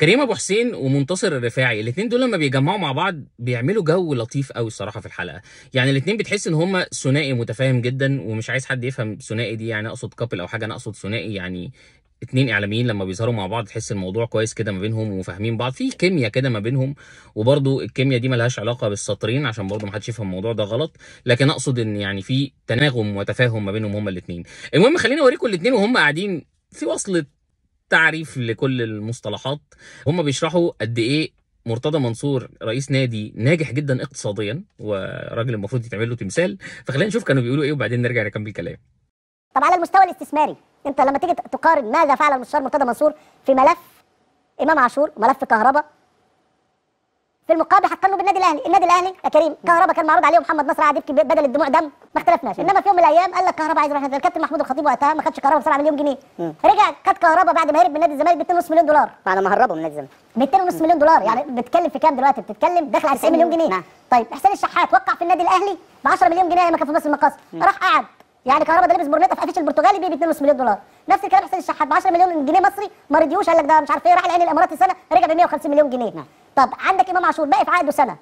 كريم ابو حسين ومنتصر الرفاعي الاثنين دول لما بيجمعوا مع بعض بيعملوا جو لطيف قوي الصراحه في الحلقه يعني الاثنين بتحس ان هما ثنائي متفاهم جدا ومش عايز حد يفهم ثنائي دي يعني اقصد كابل او حاجه انا اقصد ثنائي يعني اتنين اعلاميين لما بيظهروا مع بعض تحس الموضوع كويس كده ما بينهم وفاهمين بعض في كيمياء كده ما بينهم وبرضو الكيمياء دي ملهاش علاقه بالسطرين عشان برضو ما حدش يفهم الموضوع ده غلط لكن اقصد ان يعني في تناغم وتفاهم ما بينهم هما الاثنين المهم خليني اوريكم الاثنين وهم قاعدين في وصله تعريف لكل المصطلحات هم بيشرحوا قد ايه مرتضى منصور رئيس نادي ناجح جدا اقتصاديا وراجل المفروض يتعمل له تمثال فخلينا نشوف كانوا بيقولوا ايه وبعدين نرجع نكمل الكلام طب على المستوى الاستثماري انت لما تيجي تقارن ماذا فعل المستشار مرتضى منصور في ملف امام عاشور ملف كهرباء في المقابل حقنوا بالنادي الاهلي النادي الاهلي يا كريم كهربا كان معروض عليه محمد نصر قاعد يبكي بدل الدموع دم ما اختلفناش انما في يوم من الايام قال لك كهربا عايز يروح النادي الكابتن محمود الخطيب وقتها ما خدش كهربا ب 7 مليون جنيه رجع خد كهربا بعد ما هرب من نادي الزمالك ب 2.5 مليون دولار بعد ما هربه من نادي الزمالك ب 2.5 مليون دولار يعني بتتكلم في كام دلوقتي بتتكلم داخل على 90 مليون جنيه نعم. طيب حسين الشحات وقع في النادي الاهلي ب 10 مليون جنيه لما يعني كان في مصر المقاصد راح قعد يعني كهربا ده لبس برنيطه في قفش البرتغالي ب 2.5 مليون دولار نفس الكلام حسين الشحات ب 10 مليون جنيه مصري ما رضيوش قال لك ده مش عارف ايه راح العين الاماراتي سنه رجع ب 150 مليون جنيه نعم. طب عندك امام عاشور باقي في عقده سنه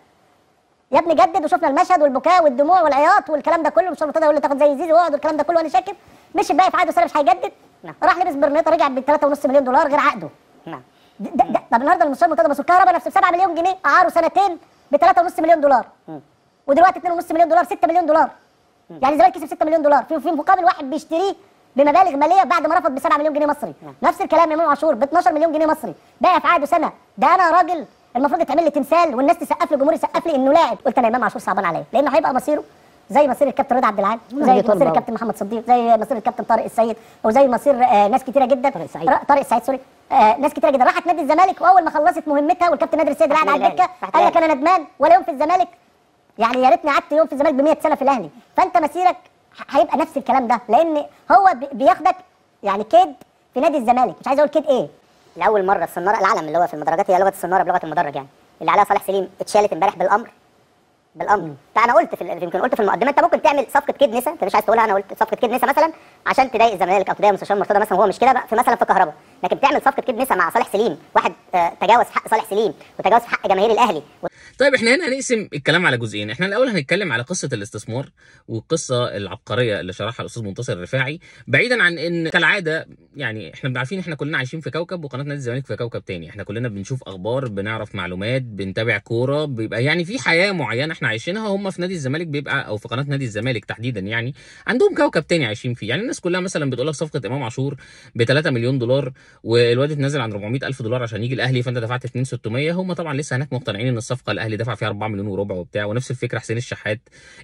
يا ابني جدد وشفنا المشهد والبكاء والدموع والعياط والكلام ده كله مش المرتضى يقول لي تاخد زي زيزو واقعد والكلام ده كله وانا شاكك مش باقي في عقده سنه مش هيجدد نعم. راح لبس برنيطه رجع ب 3.5 مليون دولار غير عقده نعم ده ده طب النهارده المستشار المرتضى بس الكهرباء نفسه ب 7 مليون جنيه اعاره سنتين ب 3.5 مليون دولار ودلوقتي 2.5 مليون دولار 6 مليون دولار يعني الزمالك كسب 6 مليون دولار في مقابل واحد بيشتريه بمبالغ ماليه بعد ما رفض ب 7 مليون جنيه مصري نعم. نفس الكلام امام عاشور ب 12 مليون جنيه مصري بقى في عقده سنه ده انا راجل المفروض يتعمل لي تمثال والناس تسقف لي الجمهور يسقف لي انه لاعب قلت انا امام عاشور صعبان عليا لانه هيبقى مصيره زي مصير الكابتن رضا عبد العال زي مصير الكابتن محمد صديق زي مصير الكابتن طارق السيد وزي مصير آه ناس كتيره جدا طارق سعيد طارق السعيد سوري آه ناس كتيره جدا راحت نادي الزمالك واول ما خلصت مهمتها والكابتن نادر السيد قاعد على الدكه قال لك انا ندمان ولا يوم في الزمالك يعني يا ريتني قعدت يوم في الزمالك ب 100 سنه في الاهلي فانت مسيرك هيبقى نفس الكلام ده لان هو بياخدك يعني كيد في نادي الزمالك مش عايز اقول كيد ايه لاول مره الصناره العلم اللي هو في المدرجات هي لغه الصناره بلغه المدرج يعني اللي عليها صالح سليم اتشالت امبارح بالامر بالامر فانا قلت في يمكن قلت في المقدمه انت ممكن تعمل صفقه كيد نسا انت مش عايز تقولها انا قلت صفقه كيد نسا مثلا عشان تضايق الزمالك او تضايق مستشار مرتضى مثلا وهو مش كده بقى في مثلا في كهرباء لكن بتعمل صفقه كده مع صالح سليم واحد آه، تجاوز حق صالح سليم وتجاوز حق جماهير الاهلي و... طيب احنا هنا هنقسم الكلام على جزئين احنا الاول هنتكلم على قصه الاستثمار والقصه العبقريه اللي شرحها الاستاذ منتصر الرفاعي بعيدا عن ان كالعاده يعني احنا عارفين احنا كلنا عايشين في كوكب وقناه نادي الزمالك في كوكب تاني احنا كلنا بنشوف اخبار بنعرف معلومات بنتابع كوره بيبقى يعني في حياه معينه احنا عايشينها هم في نادي الزمالك بيبقى او في قناه نادي الزمالك تحديدا يعني عندهم كوكب تاني عايشين فيه يعني الناس كلها مثلا بتقول لك صفقه امام عاشور ب 3 مليون دولار والواد اتنازل عن 400000 دولار عشان يجي الاهلي فانت دفعت 2600 هم طبعا لسه هناك مقتنعين ان الصفقه الاهلي دفع فيها 4 مليون وربع وبتاع ونفس الفكره حسين الشحات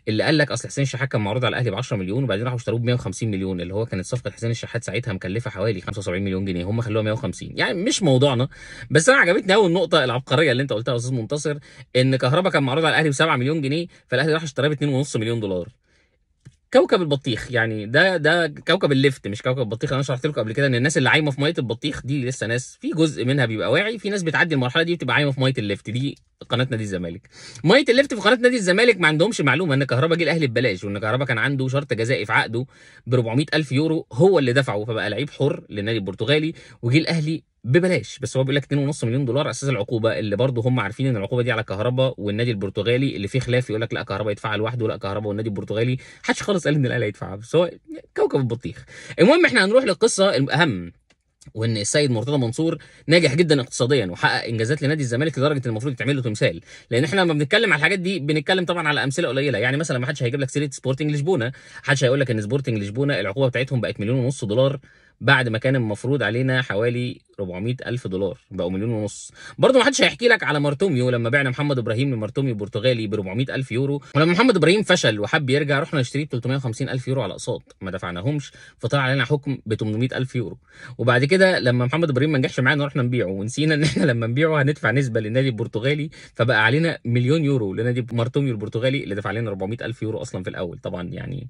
اللي قال لك اصل حسين الشحات كان معروض على الاهلي ب 10 مليون وبعدين راحوا اشتروه ب 150 مليون اللي هو كانت صفقه حسين الشحات ساعتها مكلفه حوالي 75 مليون جنيه هم خلوها 150 يعني مش موضوعنا بس انا عجبتني قوي النقطه العبقريه اللي انت قلتها يا استاذ منتصر ان كهربا كان معروض على الاهلي ب 7 مليون جنيه فالاهلي راح اشتراه ب 2.5 مليون دولار كوكب البطيخ يعني ده ده كوكب الليفت مش كوكب البطيخ انا شرحت لكم قبل كده ان الناس اللي عايمه في ميه البطيخ دي لسه ناس في جزء منها بيبقى واعي في ناس بتعدي المرحله دي بتبقى عايمه في ميه الليفت دي قناه نادي الزمالك ميه الليفت في قناه نادي الزمالك ما عندهمش معلومه ان كهربا جه الاهلي ببلاش وان كهربا كان عنده شرط جزائي في عقده ب 400 الف يورو هو اللي دفعه فبقى لعيب حر للنادي البرتغالي وجه الاهلي ببلاش بس هو بيقول لك 2.5 مليون دولار اساس العقوبه اللي برضه هم عارفين ان العقوبه دي على كهربا والنادي البرتغالي اللي فيه خلاف يقول لك لا كهربا يدفعها لوحده لا كهربا والنادي البرتغالي حدش خالص قال ان الاهلي هيدفعها بس هو كوكب البطيخ المهم احنا هنروح للقصه الاهم وان السيد مرتضى منصور ناجح جدا اقتصاديا وحقق انجازات لنادي الزمالك لدرجه المفروض يتعمل له تمثال لان احنا لما بنتكلم على الحاجات دي بنتكلم طبعا على امثله قليله يعني مثلا ما حدش هيجيب لك سيره سبورتنج لشبونه حدش هيقول لك ان سبورتنج لشبونه العقوبه بتاعتهم بقت مليون ونص دولار بعد ما كان المفروض علينا حوالي 400 ألف دولار بقوا مليون ونص برضه ما حدش هيحكي لك على مارتوميو لما بعنا محمد إبراهيم لمارتوميو البرتغالي ب 400 ألف يورو ولما محمد إبراهيم فشل وحب يرجع رحنا نشتريه ب 350 ألف يورو على أقساط ما دفعناهمش فطلع علينا حكم ب 800 ألف يورو وبعد كده لما محمد إبراهيم ما نجحش معانا رحنا نبيعه ونسينا إن إحنا لما نبيعه هندفع نسبة للنادي البرتغالي فبقى علينا مليون يورو لنادي مارتوميو البرتغالي اللي دفع علينا 400 ألف يورو أصلا في الأول طبعا يعني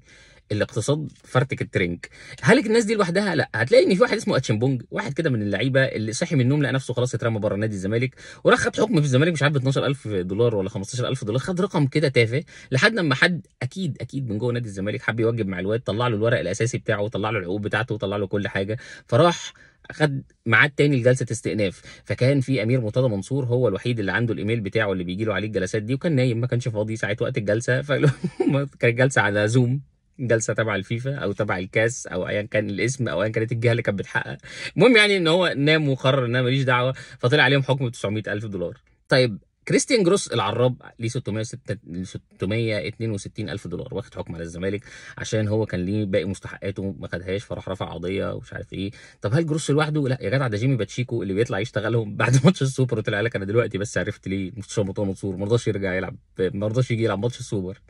الاقتصاد فرتك الترنك هلك الناس دي لوحدها لا هتلاقي ان في واحد اسمه اتشمبونج واحد كده من اللعيبه اللي صحي من النوم لقى نفسه خلاص اترمى بره نادي الزمالك وراح خد حكم في الزمالك مش عارف 12000 دولار ولا 15000 دولار خد رقم كده تافه لحد ما حد اكيد اكيد من جوه نادي الزمالك حب يوجب مع الواد طلع له الورق الاساسي بتاعه وطلع له العقود بتاعته وطلع له كل حاجه فراح خد ميعاد تاني لجلسه استئناف فكان في امير مرتضى منصور هو الوحيد اللي عنده الايميل بتاعه اللي بيجي له عليه الجلسات دي وكان نايم ما كانش فاضي ساعه وقت الجلسه فكانت جلسه على زوم جلسه تبع الفيفا او تبع الكاس او ايا كان الاسم او ايا كانت الجهه اللي كانت بتحقق المهم يعني ان هو نام وقرر ان انا ماليش دعوه فطلع عليهم حكم ب 900000 دولار طيب كريستيان جروس العراب ليه 606 662 الف دولار واخد حكم على الزمالك عشان هو كان ليه باقي مستحقاته ما خدهاش فراح رفع قضيه ومش عارف ايه طب هل جروس لوحده لا يا جدع ده جيمي باتشيكو اللي بيطلع يشتغلهم بعد ماتش السوبر وطلع لك انا دلوقتي بس عرفت ليه مستشار مطوع منصور ما رضاش يرجع يلعب ما رضاش يجي يلعب ماتش السوبر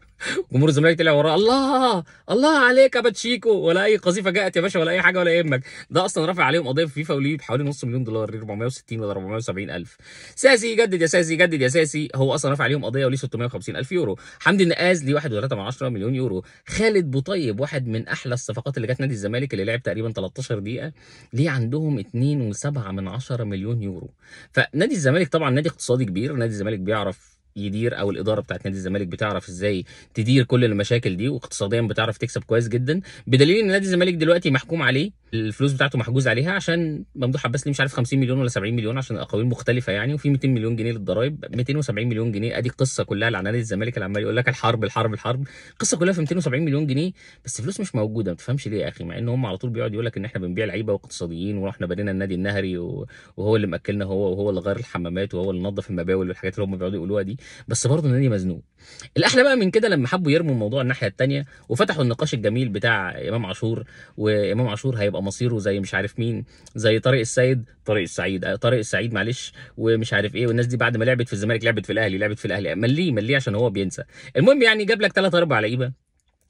جمهور الزمالك طلع وراه الله الله عليك يا باتشيكو ولا اي قذيفه جاءت يا باشا ولا اي حاجه ولا يهمك ده اصلا رافع عليهم قضيه في فيفا وليه بحوالي نص مليون دولار 460 ولا 470 الف ساسي يجدد يا ساسي يجدد يا ساسي هو اصلا رافع عليهم قضيه وليه 650 الف يورو حمدي النقاز ليه 1.3 مليون يورو خالد بوطيب واحد من احلى الصفقات اللي جت نادي الزمالك اللي لعب تقريبا 13 دقيقه ليه عندهم 2.7 مليون يورو فنادي الزمالك طبعا نادي اقتصادي كبير نادي الزمالك بيعرف يدير او الاداره بتاعت نادي الزمالك بتعرف ازاي تدير كل المشاكل دي واقتصاديا بتعرف تكسب كويس جدا بدليل ان نادي الزمالك دلوقتي محكوم عليه الفلوس بتاعته محجوز عليها عشان ممدوح عباس ليه مش عارف 50 مليون ولا 70 مليون عشان اقاويل مختلفه يعني وفي 200 مليون جنيه للضرايب 270 مليون جنيه ادي القصه كلها على نادي الزمالك اللي عمال يقول لك الحرب الحرب الحرب القصه كلها في 270 مليون جنيه بس فلوس مش موجوده ما تفهمش ليه يا اخي مع ان هم على طول بيقعدوا يقول لك ان احنا بنبيع لعيبه واقتصاديين ورحنا بنينا النادي النهري وهو اللي ماكلنا هو وهو اللي غير الحمامات وهو اللي نظف المباول والحاجات اللي هم بيقعدوا يقولوها دي بس برضه النادي مزنوق الاحلى بقى من كده لما حبوا يرموا الموضوع الناحيه الثانيه وفتحوا النقاش الجميل بتاع امام عاشور وامام عاشور هيبقى يبقى مصيره زي مش عارف مين زي طارق السيد طارق السعيد آه، طارق السعيد معلش ومش عارف ايه والناس دي بعد ما لعبت في الزمالك لعبت في الاهلي لعبت في الاهلي مليه مليه عشان هو بينسى المهم يعني جاب لك ثلاث اربع لعيبه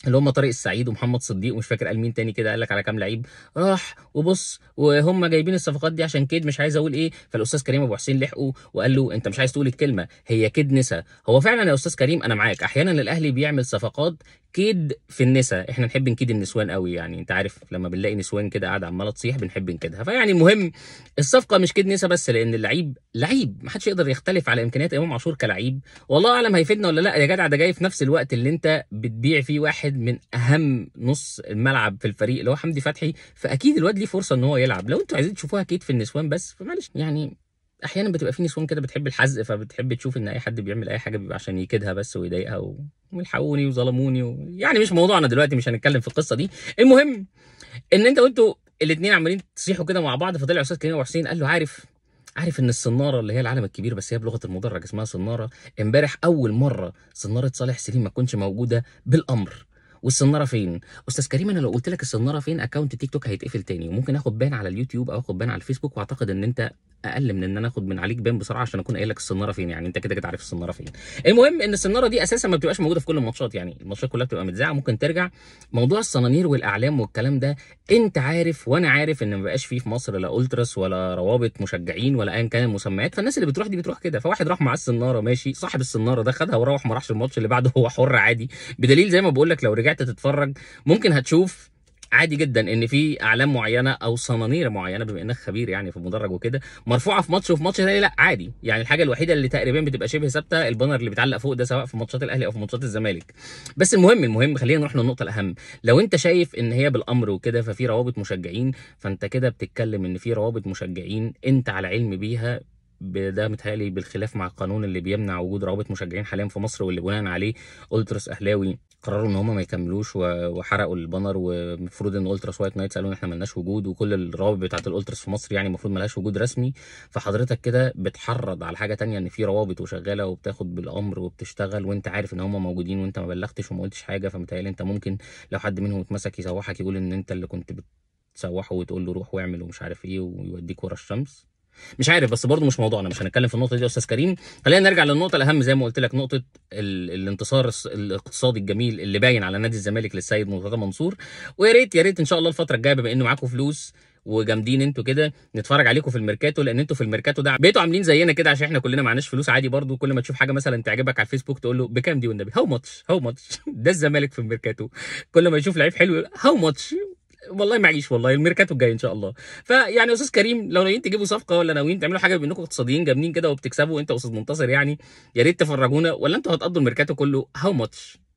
اللي هم طارق السعيد ومحمد صديق ومش فاكر قال مين تاني كده قال لك على كام لعيب راح وبص وهم جايبين الصفقات دي عشان كيد مش عايز اقول ايه فالاستاذ كريم ابو حسين لحقه وقال له انت مش عايز تقول الكلمه هي كيد نسا هو فعلا يا استاذ كريم انا معاك احيانا الاهلي بيعمل صفقات كيد في النساء احنا نحب نكيد النسوان قوي يعني انت عارف لما بنلاقي نسوان كده قاعده عماله تصيح بنحب نكيدها فيعني المهم الصفقه مش كيد نسا بس لان اللعيب لعيب ما حدش يقدر يختلف على امكانيات امام عاشور كلعيب والله اعلم هيفيدنا ولا لا يا جدع ده جاي في نفس الوقت اللي انت بتبيع فيه واحد واحد من اهم نص الملعب في الفريق اللي هو حمدي فتحي فاكيد الواد ليه فرصه ان هو يلعب لو انتوا عايزين تشوفوها اكيد في النسوان بس فمعلش يعني احيانا بتبقى في نسوان كده بتحب الحزق فبتحب تشوف ان اي حد بيعمل اي حاجه بيبقى عشان يكيدها بس ويضايقها ويلحقوني وظلموني و... يعني مش موضوعنا دلوقتي مش هنتكلم في القصه دي المهم ان انت وانتوا الاثنين عمالين تصيحوا كده مع بعض فطلع استاذ كريم ابو حسين قال له عارف عارف ان الصناره اللي هي العالم الكبير بس هي بلغه المدرج اسمها صناره امبارح اول مره صناره صالح سليم ما تكونش موجوده بالامر والصناره فين استاذ كريم انا لو قلت لك الصناره فين اكونت تيك توك هيتقفل تاني وممكن اخد بان على اليوتيوب او اخد بان على الفيسبوك واعتقد ان انت اقل من ان انا اخد من عليك بان بصراحه عشان اكون قايل لك الصناره فين يعني انت كده كده عارف الصناره فين المهم ان الصناره دي اساسا ما بتبقاش موجوده في كل الماتشات يعني الماتشات كلها بتبقى متذاعه ممكن ترجع موضوع الصنانير والاعلام والكلام ده انت عارف وانا عارف ان ما بقاش فيه في مصر لا اولتراس ولا روابط مشجعين ولا ايا كان المسميات فالناس اللي بتروح دي بتروح كده فواحد راح مع السناره ماشي صاحب الصناره ده خدها وراح ما راحش الماتش اللي بعده هو حر عادي بدليل زي ما بقول لك لو رجع رجعت تتفرج ممكن هتشوف عادي جدا ان في اعلام معينه او صنانير معينه بما انك خبير يعني في المدرج وكده مرفوعه في ماتش وفي ماتش ثاني لا عادي يعني الحاجه الوحيده اللي تقريبا بتبقى شبه ثابته البانر اللي بيتعلق فوق ده سواء في ماتشات الاهلي او في ماتشات الزمالك بس المهم المهم خلينا نروح للنقطه الاهم لو انت شايف ان هي بالامر وكده ففي روابط مشجعين فانت كده بتتكلم ان في روابط مشجعين انت على علم بيها ده متهيألي بالخلاف مع القانون اللي بيمنع وجود روابط مشجعين حاليا في مصر واللي بناء عليه التراس اهلاوي قرروا ان هم ما يكملوش وحرقوا البانر والمفروض ان التراس وايت نايتس قالوا ان احنا ملناش وجود وكل الروابط بتاعت الالتراس في مصر يعني المفروض ملهاش وجود رسمي فحضرتك كده بتحرض على حاجه تانية ان في روابط وشغاله وبتاخد بالامر وبتشتغل وانت عارف ان هم موجودين وانت ما بلغتش وما قلتش حاجه فمتهيألي انت ممكن لو حد منهم اتمسك يسوحك يقول ان انت اللي كنت بتسوحه وتقول له روح واعمل ومش عارف ايه ويوديك ورا الشمس مش عارف بس برضه مش موضوعنا مش هنتكلم في النقطه دي يا استاذ كريم خلينا نرجع للنقطه الاهم زي ما قلت لك نقطه الانتصار الاقتصادي الجميل اللي باين على نادي الزمالك للسيد مرتضى منصور ويا ريت يا ريت ان شاء الله الفتره الجايه بما انه معاكم فلوس وجامدين انتوا كده نتفرج عليكم في الميركاتو لان انتوا في الميركاتو ده بقيتوا عاملين زينا كده عشان احنا كلنا معناش فلوس عادي برضو كل ما تشوف حاجه مثلا تعجبك على الفيسبوك تقول له بكام دي والنبي هاو ماتش هاو ماتش ده الزمالك في الميركاتو كل ما يشوف لعيب حلو هاو ماتش والله معيش والله الميركاتو الجاي ان شاء الله فيعني يا استاذ كريم لو ناويين تجيبوا صفقه ولا ناويين تعملوا حاجه بما انكم اقتصاديين جامدين كده وبتكسبوا انت استاذ منتصر يعني يا ريت تفرجونا ولا انتوا هتقضوا الميركاتو كله هاو ماتش